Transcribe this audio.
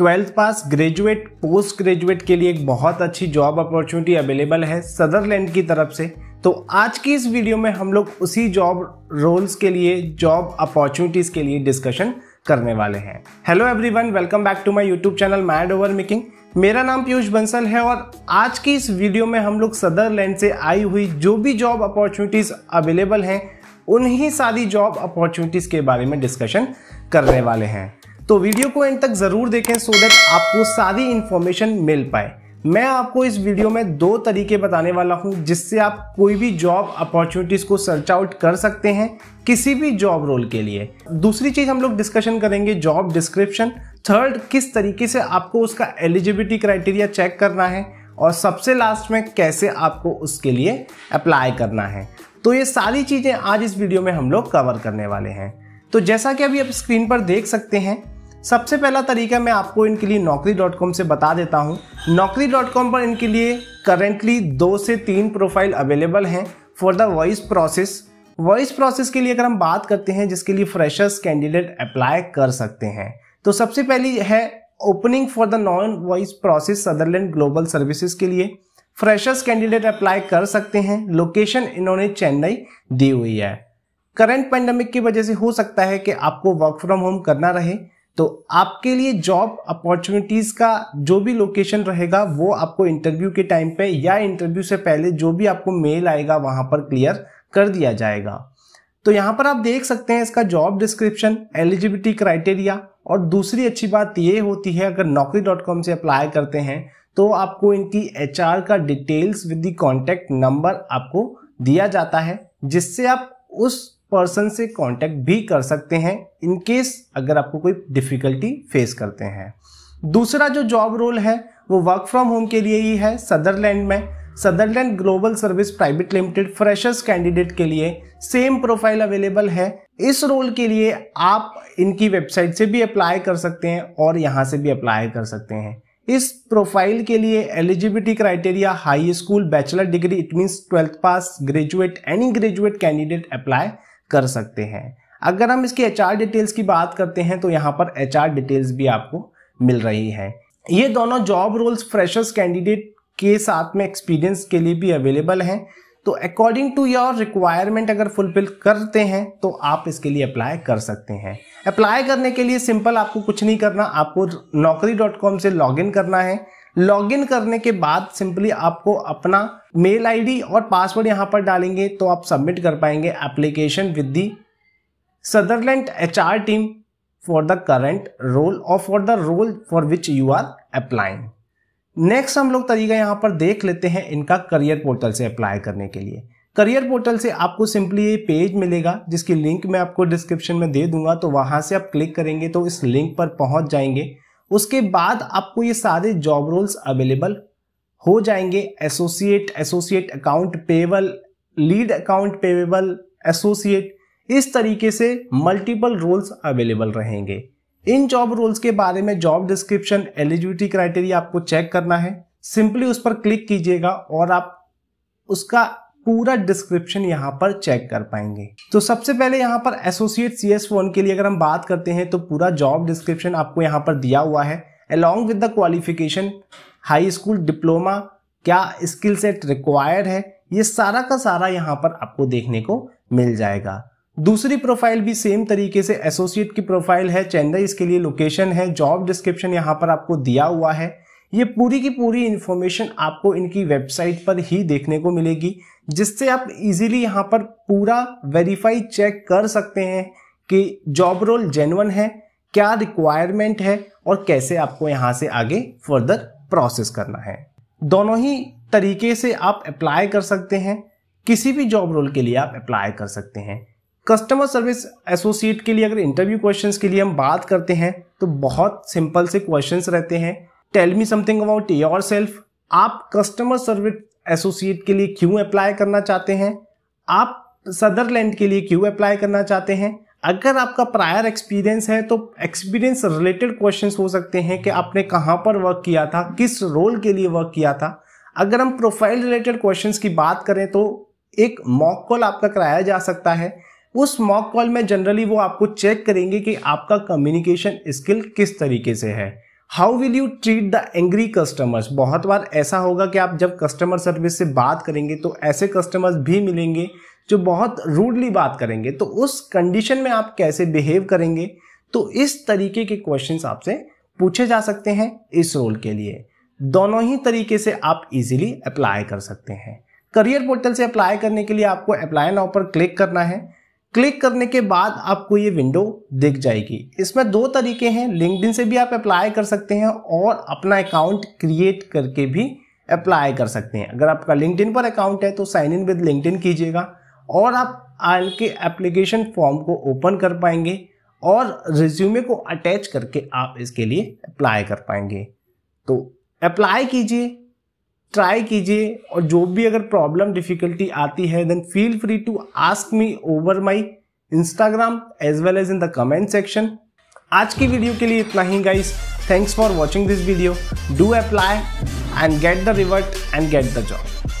twelfth pass graduate post graduate के लिए एक बहुत अच्छी जॉब अपॉर्चुनिटी अवेलेबल है सदरलैंड की तरफ से तो आज की इस वीडियो में हम लोग उसी जॉब रोल्स के लिए जॉब अपॉर्चुनिटीज़ के लिए डिस्कशन करने वाले हैं hello everyone welcome back to my YouTube channel mad over making मेरा नाम पीयूष बंसल है और आज की इस वीडियो में हम लोग सदरलैंड से आई हुई जो भी जॉब अपॉर्चुनिटीज़ अवेलेबल हैं उन्हीं सारी जॉब अपॉर्चुनिटीज़ के बारे में डिस्कशन करने वाले हैं तो वीडियो को एंड तक ज़रूर देखें सो देट आपको सारी इन्फॉर्मेशन मिल पाए मैं आपको इस वीडियो में दो तरीके बताने वाला हूं जिससे आप कोई भी जॉब अपॉर्चुनिटीज़ को सर्च आउट कर सकते हैं किसी भी जॉब रोल के लिए दूसरी चीज़ हम लोग डिस्कशन करेंगे जॉब डिस्क्रिप्शन थर्ड किस तरीके से आपको उसका एलिजिबिलिटी क्राइटेरिया चेक करना है और सबसे लास्ट में कैसे आपको उसके लिए अप्लाई करना है तो ये सारी चीज़ें आज इस वीडियो में हम लोग कवर करने वाले हैं तो जैसा कि अभी आप स्क्रीन पर देख सकते हैं सबसे पहला तरीका मैं आपको इनके लिए नौकरी डॉट कॉम से बता देता हूँ नौकरी डॉट कॉम पर इनके लिए करेंटली दो से तीन प्रोफाइल अवेलेबल हैं for the voice process voice process के लिए अगर हम बात करते हैं जिसके लिए फ्रेशर्स कैंडिडेट अप्लाई कर सकते हैं तो सबसे पहली है opening for the non voice process Sutherland global services के लिए फ्रेशर्स कैंडिडेट अप्लाई कर सकते हैं लोकेशन इन्होंने चेन्नई दी हुई है करंट पेंडेमिक की वजह से हो सकता है कि आपको वर्क फ्रॉम होम करना रहे तो आपके लिए जॉब अपॉर्चुनिटीज का जो भी लोकेशन रहेगा वो आपको इंटरव्यू के टाइम पे या इंटरव्यू से पहले जो भी आपको मेल आएगा वहां पर क्लियर कर दिया जाएगा तो यहां पर आप देख सकते हैं इसका जॉब डिस्क्रिप्शन एलिजिबिलिटी क्राइटेरिया और दूसरी अच्छी बात ये होती है अगर नौकरी डॉट कॉम से अप्लाई करते हैं तो आपको इनकी एच का details with the contact number आपको दिया जाता है जिससे आप उस पर्सन से कांटेक्ट भी कर सकते हैं इनकेस अगर आपको कोई डिफ़िकल्टी फेस करते हैं दूसरा जो जॉब रोल है वो वर्क फ्रॉम होम के लिए ही है सदरलैंड में Sutherland global service private limited freshers candidate के लिए सेम प्रोफाइल अवेलेबल है इस रोल के लिए आप इनकी वेबसाइट से भी अप्लाई कर सकते हैं और यहाँ से भी अप्लाई कर सकते हैं इस प्रोफाइल के लिए eligibility criteria high school bachelor degree it means twelfth pass graduate any graduate candidate apply कर सकते हैं अगर हम इसकी एच डिटेल्स की बात करते हैं तो यहाँ पर एच डिटेल्स भी आपको मिल रही है ये दोनों जॉब रोल्स फ्रेशर्स कैंडिडेट के साथ में एक्सपीरियंस के लिए भी अवेलेबल हैं तो अकॉर्डिंग टू योर रिक्वायरमेंट अगर फुलफिल करते हैं तो आप इसके लिए अप्लाई कर सकते हैं अप्लाई करने के लिए सिंपल आपको कुछ नहीं करना आपको नौकरी डॉट कॉम से लॉग इन करना है लॉगिन करने के बाद सिंपली आपको अपना मेल आईडी और पासवर्ड यहां पर डालेंगे तो आप सबमिट कर पाएंगे application with the Sutherland HR team for the current role और for the role for which you are applying next हम लोग तरीका यहां पर देख लेते हैं इनका करियर पोर्टल से अप्लाई करने के लिए करियर पोर्टल से आपको सिंपली ये पेज मिलेगा जिसकी लिंक मैं आपको डिस्क्रिप्शन में दे दूंगा तो वहां से आप क्लिक करेंगे तो इस लिंक पर पहुंच जाएंगे उसके बाद आपको ये सारे जॉब रोल्स अवेलेबल हो जाएंगे associate associate account payable lead account payable associate इस तरीके से मल्टीपल रोल्स अवेलेबल रहेंगे इन जॉब रोल्स के बारे में जॉब डिस्क्रिप्शन एलिजिबिलिटी क्राइटेरिया आपको चेक करना है सिंपली उस पर क्लिक कीजिएगा और आप उसका पूरा डिस्क्रिप्शन यहाँ पर चेक कर पाएंगे तो सबसे पहले यहाँ पर एसोसिएट सी एस वन के लिए अगर हम बात करते हैं तो पूरा जॉब डिस्क्रिप्शन आपको यहाँ पर दिया हुआ है along with the qualification high school diploma क्या स्किल सेट रिक्वायर्ड है ये सारा का सारा यहाँ पर आपको देखने को मिल जाएगा दूसरी प्रोफाइल भी सेम तरीके से एसोसिएट की प्रोफाइल है चेन्नई इसके लिए लोकेशन है जॉब डिस्क्रिप्शन यहाँ पर आपको दिया हुआ है ये पूरी की पूरी इन्फॉर्मेशन आपको इनकी वेबसाइट पर ही देखने को मिलेगी जिससे आप इजीली यहाँ पर पूरा वेरीफाई चेक कर सकते हैं कि जॉब रोल जेनवन है क्या रिक्वायरमेंट है और कैसे आपको यहाँ से आगे फर्दर प्रोसेस करना है दोनों ही तरीके से आप अप्लाई कर सकते हैं किसी भी जॉब रोल के लिए आप अप्लाई कर सकते हैं कस्टमर सर्विस एसोसिएट के लिए अगर इंटरव्यू क्वेश्चंस के लिए हम बात करते हैं तो बहुत सिंपल से क्वेश्चंस रहते हैं tell me something about yourself आप कस्टमर सर्विस एसोसिएट के लिए क्यों अप्लाई करना चाहते हैं आप सदरलैंड के लिए क्यों अप्लाई करना चाहते हैं अगर आपका प्रायर एक्सपीरियंस है तो एक्सपीरियंस रिलेटेड क्वेश्चंस हो सकते हैं कि आपने कहाँ पर वर्क किया था किस रोल के लिए वर्क किया था अगर हम प्रोफाइल रिलेटेड क्वेश्चंस की बात करें तो एक मॉक कॉल आपका कराया जा सकता है उस मॉक कॉल में जनरली वो आपको चेक करेंगे कि आपका कम्युनिकेशन स्किल किस तरीके से है how will you treat the angry customers बहुत बार ऐसा होगा कि आप जब कस्टमर सर्विस से बात करेंगे तो ऐसे कस्टमर्स भी मिलेंगे जो बहुत रूडली बात करेंगे तो उस कंडीशन में आप कैसे बिहेव करेंगे तो इस तरीके के क्वेश्चन आपसे पूछे जा सकते हैं इस रोल के लिए दोनों ही तरीके से आप इजीली अप्लाई कर सकते हैं करियर पोर्टल से अप्लाई करने के लिए आपको अप्लाई नाउ पर क्लिक करना है क्लिक करने के बाद आपको ये विंडो दिख जाएगी इसमें दो तरीके हैं लिंकडिन से भी आप अप्लाई कर सकते हैं और अपना अकाउंट क्रिएट करके भी अप्लाई कर सकते हैं अगर आपका लिंकडिन पर अकाउंट है तो साइन इन विद लिंकडिन कीजिएगा और आप आल के एप्लीकेशन फॉर्म को ओपन कर पाएंगे और रिज्यूमे को अटैच करके आप इसके लिए अप्लाई कर पाएंगे तो अप्लाई कीजिए ट्राई कीजिए और जो भी अगर प्रॉब्लम डिफिकल्टी आती है then feel free to ask me over my Instagram as well as in the comment section आज की वीडियो के लिए इतना ही guys thanks for watching this video do apply and get the revert and get the job